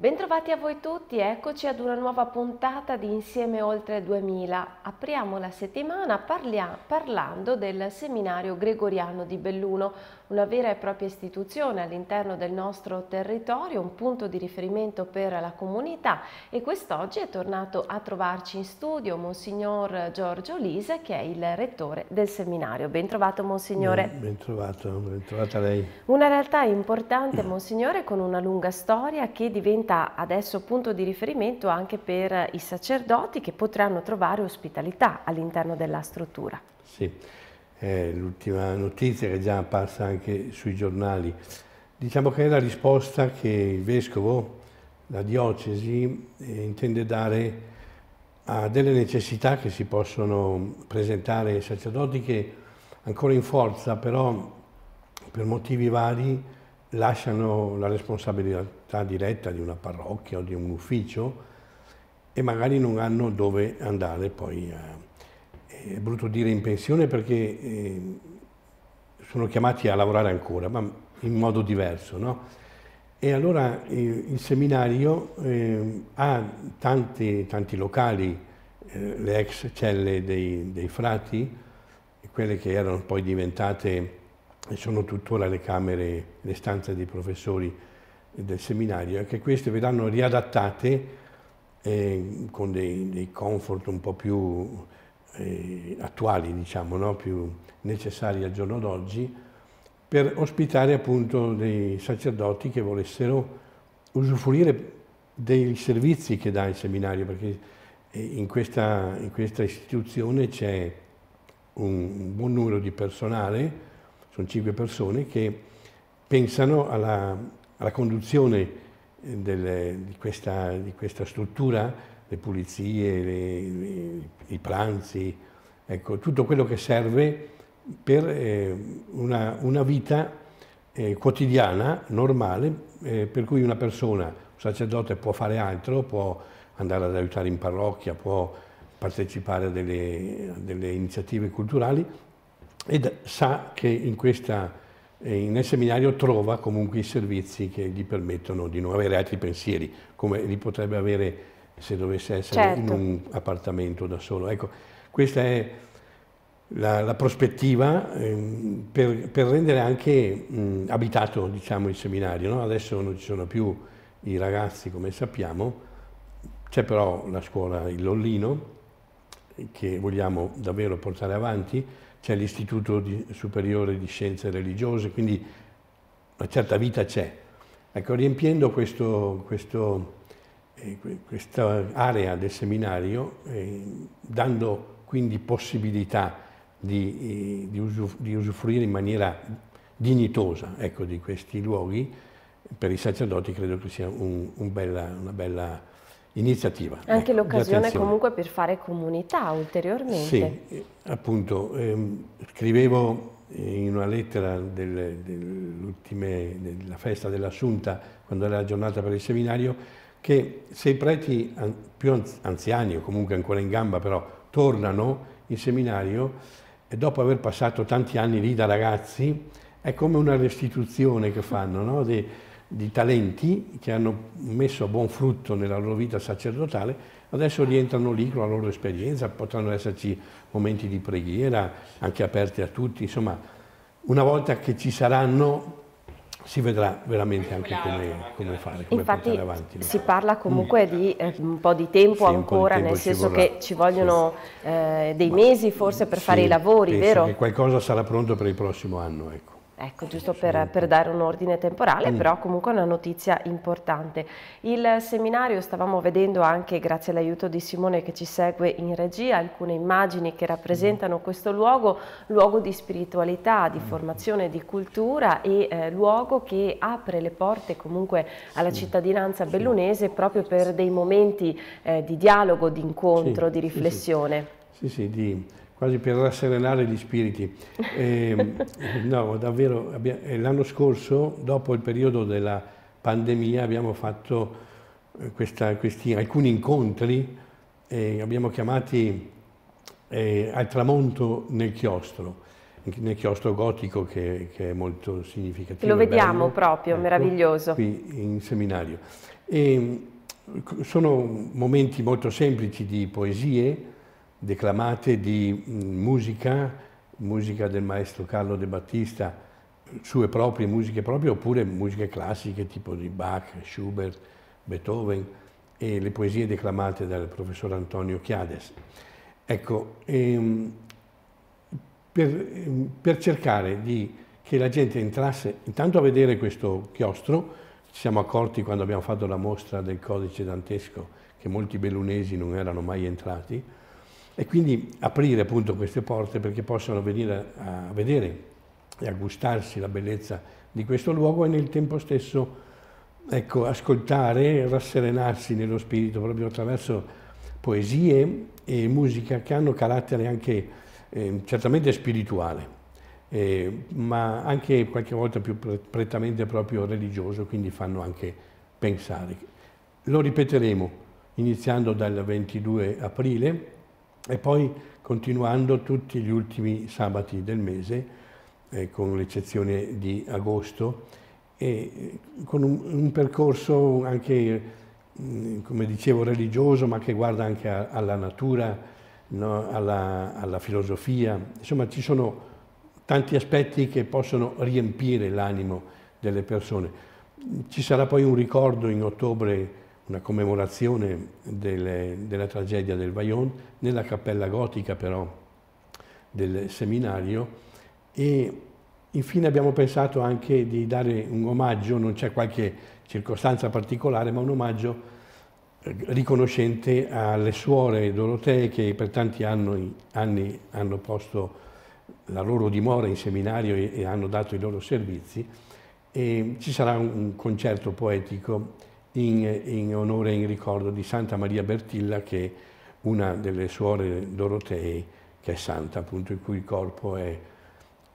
Bentrovati a voi tutti, eccoci ad una nuova puntata di Insieme Oltre 2000. Apriamo la settimana parlia, parlando del seminario gregoriano di Belluno, una vera e propria istituzione all'interno del nostro territorio, un punto di riferimento per la comunità e quest'oggi è tornato a trovarci in studio Monsignor Giorgio Lise che è il rettore del seminario. Ben trovato Monsignore. Ben trovato, ben trovata lei. Una realtà importante Monsignore con una lunga storia che diventa adesso punto di riferimento anche per i sacerdoti che potranno trovare ospitalità all'interno della struttura. Sì è l'ultima notizia che è già apparsa anche sui giornali. Diciamo che è la risposta che il Vescovo, la Diocesi, eh, intende dare a delle necessità che si possono presentare ai sacerdoti che ancora in forza, però per motivi vari lasciano la responsabilità diretta di una parrocchia o di un ufficio e magari non hanno dove andare poi a è brutto dire in pensione perché ehm, sono chiamati a lavorare ancora, ma in modo diverso. No? E allora ehm, il seminario ehm, ha tanti, tanti locali, eh, le ex celle dei, dei frati, quelle che erano poi diventate e sono tuttora le camere, le stanze dei professori del seminario, e che queste verranno riadattate eh, con dei, dei, comfort un po' più eh, attuali, diciamo, no? più necessari al giorno d'oggi, per ospitare appunto dei sacerdoti che volessero usufruire dei servizi che dà il seminario, perché eh, in questa, in questa istituzione c'è un buon numero di personale, sono cinque persone, che pensano alla, alla conduzione eh, delle, di, questa, di questa struttura le pulizie, le, le, i pranzi, ecco, tutto quello che serve per eh, una, una, vita eh, quotidiana, normale, eh, per cui una persona, un sacerdote può fare altro, può andare ad aiutare in parrocchia, può partecipare a delle, a delle iniziative culturali ed sa che in questa eh, nel seminario trova comunque i servizi che gli permettono di non avere altri pensieri, come li potrebbe avere se dovesse essere certo. in un appartamento da solo. Ecco, questa è la, la prospettiva ehm, per, per, rendere anche mh, abitato diciamo, il seminario. No? Adesso non ci sono più i ragazzi, come sappiamo, c'è però la scuola Il Lollino che vogliamo davvero portare avanti, c'è l'Istituto Superiore di Scienze Religiose, quindi una certa vita c'è. Ecco, riempiendo questo, questo questa area del seminario, eh, dando quindi possibilità di, eh, di, usufruire in maniera dignitosa ecco, di questi luoghi, per i sacerdoti credo che sia un, un bella, una bella iniziativa. Anche ecco, l'occasione comunque per fare comunità ulteriormente. Sì, eh, appunto, ehm, scrivevo in una lettera del, dell della festa dell'Assunta, quando era la giornata per il seminario, che se i preti più anziani o comunque ancora in gamba però tornano in seminario e dopo aver passato tanti anni lì da ragazzi è come una restituzione che fanno no? di, di, talenti che hanno messo a buon frutto nella loro vita sacerdotale, adesso rientrano lì con la loro esperienza, potranno esserci momenti di preghiera anche aperti a tutti, insomma una volta che ci saranno si vedrà veramente anche come, come fare, come Infatti, avanti. Si parla comunque di eh, un po' di tempo sì, ancora, di tempo nel senso vorrà. che ci vogliono sì. eh, dei Ma, mesi forse per sì, fare i lavori, vero? Che qualcosa sarà pronto per il prossimo anno, ecco. Ecco, giusto per, per, dare un ordine temporale, mm. però comunque una notizia importante. Il seminario, stavamo vedendo anche grazie all'aiuto di Simone che ci segue in regia, alcune immagini che rappresentano mm. questo luogo, luogo di spiritualità, di mm. formazione, di cultura e eh, luogo che apre le porte comunque alla sì. cittadinanza bellunese proprio per dei momenti eh, di dialogo, di incontro, sì. di riflessione. Sì, sì, di quasi per rasserenare gli spiriti. E, ehm, no, davvero, eh, l'anno scorso, dopo il periodo della pandemia, abbiamo fatto eh, questa, questi, alcuni incontri, eh, abbiamo chiamati eh, al tramonto nel chiostro, nel chiostro gotico che, che è molto significativo. Lo vediamo bello, proprio, ecco, meraviglioso. Qui in seminario. E, ehm, sono momenti molto semplici di poesie, declamate di mm, musica, musica del maestro Carlo De Battista, sue proprie musiche proprie, oppure musiche classiche tipo di Bach, Schubert, Beethoven e le poesie declamate dal professor Antonio Chiades. Ecco, ehm, per, ehm, per, cercare di, che la gente entrasse intanto a vedere questo chiostro, ci siamo accorti quando abbiamo fatto la mostra del codice dantesco che molti bellunesi non erano mai entrati, e quindi aprire appunto queste porte perché possano venire a vedere e a gustarsi la bellezza di questo luogo e nel tempo stesso ecco, ascoltare, rasserenarsi nello spirito proprio attraverso poesie e musica che hanno carattere anche eh, certamente spirituale, eh, ma anche qualche volta più prettamente proprio religioso, quindi fanno anche pensare. Lo ripeteremo iniziando dal 22 aprile e poi continuando tutti gli ultimi sabati del mese, eh, con l'eccezione di agosto, e eh, con un, un percorso anche, mm, come dicevo, religioso, ma che guarda anche a, alla natura, no? alla, alla filosofia. Insomma, ci sono tanti aspetti che possono riempire l'animo delle persone. Ci sarà poi un ricordo in ottobre una commemorazione delle, della tragedia del Vajon nella cappella gotica però del seminario e infine abbiamo pensato anche di dare un omaggio, non c'è qualche circostanza particolare, ma un omaggio eh, riconoscente alle suore dorotee che per tanti anni, anni hanno posto la loro dimora in seminario e, e hanno dato i loro servizi e ci sarà un, un concerto poetico in, in onore e in ricordo di Santa Maria Bertilla che è una delle suore Dorotei, che è santa, appunto il cui corpo è,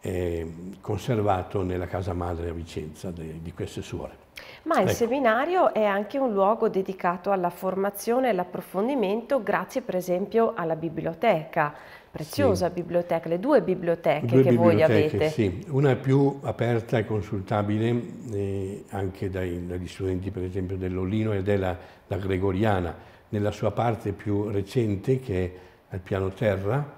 è conservato nella casa madre a Vicenza de, di queste suore. Ma il ecco. seminario è anche un luogo dedicato alla formazione e all'approfondimento grazie per esempio alla biblioteca, preziosa sì. biblioteca, le due biblioteche due che biblioteche, voi avete. Sì, una è più aperta e consultabile eh, anche dai, dagli studenti per esempio dell'Olino e la Gregoriana, nella sua parte più recente che è al piano terra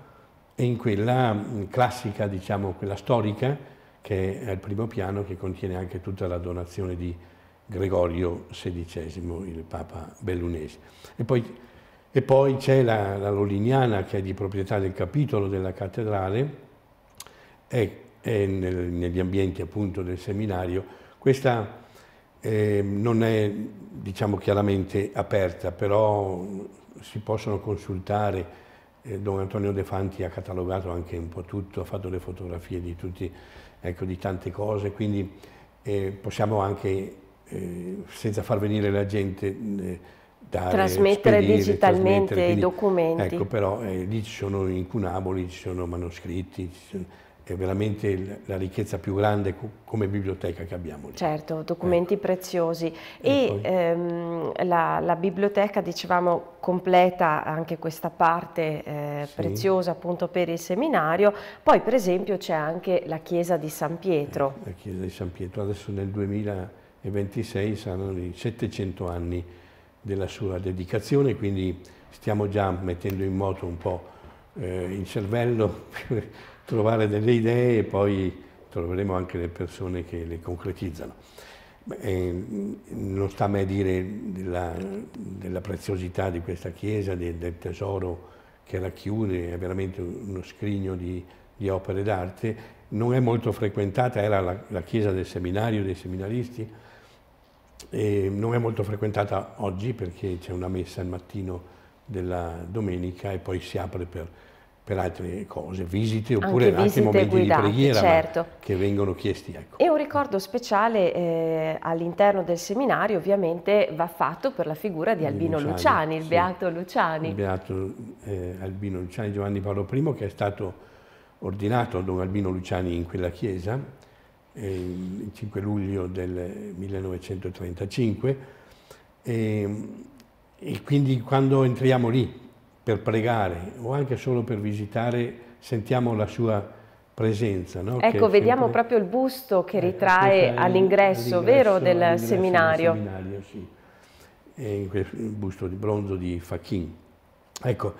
e in quella mm, classica, diciamo, quella storica, che è al primo piano, che contiene anche tutta la donazione di Gregorio XVI, il Papa bellunese. E poi, poi c'è la, la, Lolignana, che è di proprietà del capitolo della cattedrale, e, è nel, negli ambienti appunto del seminario. Questa eh, non è, diciamo, chiaramente aperta, però si possono consultare eh, Don Antonio De Fanti ha catalogato anche un po' tutto, ha fatto le fotografie di tutti ecco, di tante cose, quindi eh, possiamo anche, eh, senza far venire la gente, eh, dare, trasmettere spedire, digitalmente trasmettere, quindi, i documenti. Ecco, però eh, lì ci sono incunaboli, ci sono manoscritti, ci sono, è veramente la ricchezza più grande come biblioteca che abbiamo lì. Certo, documenti eh. preziosi. E, e ehm, la, la, biblioteca, dicevamo, completa anche questa parte eh, sì. preziosa appunto per il seminario. Poi per esempio c'è anche la chiesa di San Pietro. Eh, la chiesa di San Pietro, adesso nel 2026 saranno i 700 anni della sua dedicazione, quindi stiamo già mettendo in moto un po' eh, il cervello trovare delle idee e poi troveremo anche le persone che le concretizzano. Eh, non sta a me dire della, della preziosità di questa chiesa, del, del tesoro che racchiude, è veramente uno scrigno di, di opere d'arte, non è molto frequentata, era la, la chiesa del seminario, dei seminaristi, e non è molto frequentata oggi perché c'è una messa al mattino della domenica e poi si apre per per altre cose, visite oppure anche, visite momenti guidate, di preghiera certo. che vengono chiesti. Ecco. E un ricordo speciale eh, all'interno del seminario ovviamente va fatto per la figura di Albino Luciani, Luciani il sì. Beato Luciani. Il Beato eh, Albino Luciani Giovanni Paolo I che è stato ordinato Don Albino Luciani in quella chiesa eh, il 5 luglio del 1935 ehm, e quindi quando entriamo lì per pregare o anche solo per visitare, sentiamo la sua presenza. No? Ecco, vediamo sempre... proprio il busto che ecco, ritrae eh, all'ingresso, vero, del all seminario. seminario sì. il busto di bronzo di Fachin. Ecco,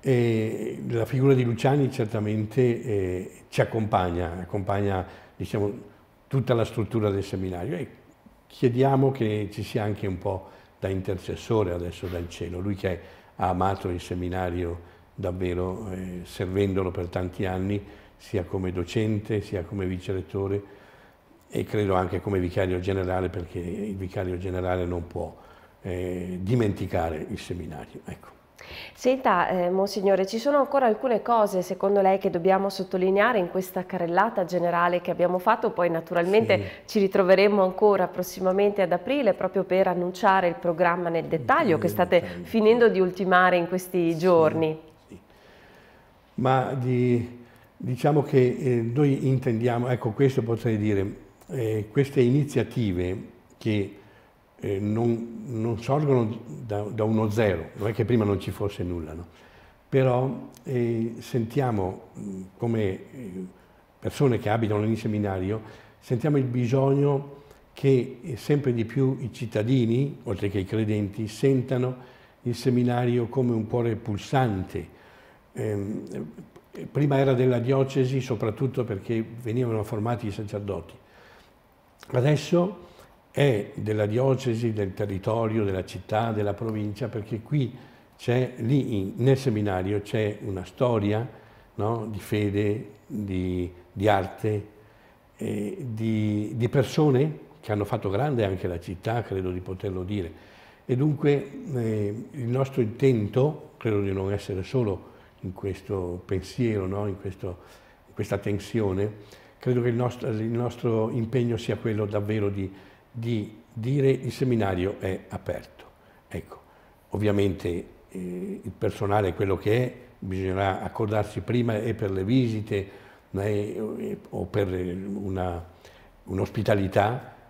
eh, la figura di Luciani certamente eh, ci accompagna, accompagna diciamo, tutta la struttura del seminario e chiediamo che ci sia anche un po' da intercessore adesso dal cielo, lui che è ha amato il seminario davvero, eh, servendolo per tanti anni, sia come docente, sia come vicerettore e credo anche come vicario generale, perché il vicario generale non può eh, dimenticare il seminario. Ecco. Senta, eh, Monsignore, ci sono ancora alcune cose secondo lei che dobbiamo sottolineare in questa carrellata generale che abbiamo fatto, poi naturalmente sì. ci ritroveremo ancora prossimamente ad aprile proprio per annunciare il programma nel dettaglio che state dettaglio. finendo di ultimare in questi sì, giorni. Sì. Ma di, diciamo che eh, noi intendiamo, ecco questo potrei dire, eh, queste iniziative che eh, non, non, sorgono da, da, uno zero, non è che prima non ci fosse nulla, no? però eh, sentiamo come eh, persone che abitano in seminario, sentiamo il bisogno che eh, sempre di più i cittadini, oltre che i credenti, sentano il seminario come un cuore pulsante. Ehm, eh, prima era della diocesi soprattutto perché venivano formati i sacerdoti. Adesso è della diocesi, del territorio, della città, della provincia, perché qui c'è, lì nel seminario c'è una storia no, di fede, di, di arte, eh, di, di, persone che hanno fatto grande anche la città, credo di poterlo dire. E dunque eh, il nostro intento, credo di non essere solo in questo pensiero, no, in, questo, in, questa tensione, credo che il nostro, il nostro impegno sia quello davvero di di dire il seminario è aperto. Ecco, ovviamente eh, il personale è quello che è, bisognerà accordarsi prima e per le visite eh, o per un'ospitalità,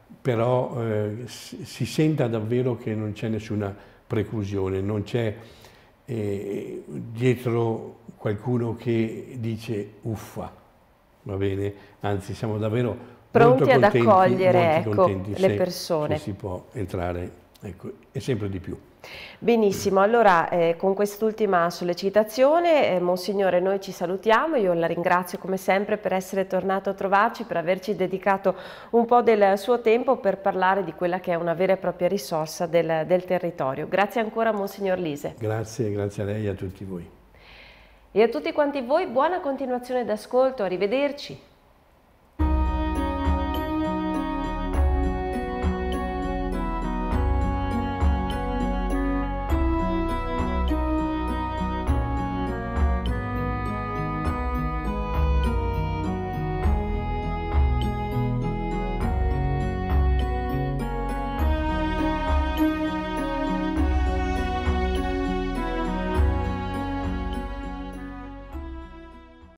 un però eh, si senta davvero che non c'è nessuna preclusione, non c'è eh, dietro qualcuno che dice uffa, va bene? Anzi, siamo davvero pronti contenti, ad accogliere ecco, le persone. si può entrare ecco, e sempre di più. Benissimo, allora eh, con quest'ultima sollecitazione, eh, Monsignore, noi ci salutiamo, io la ringrazio come sempre per essere tornato a trovarci, per averci dedicato un po' del suo tempo per parlare di quella che è una vera e propria risorsa del, del territorio. Grazie ancora Monsignor Lise. Grazie, grazie a lei e a tutti voi. E a tutti quanti voi buona continuazione d'ascolto, arrivederci.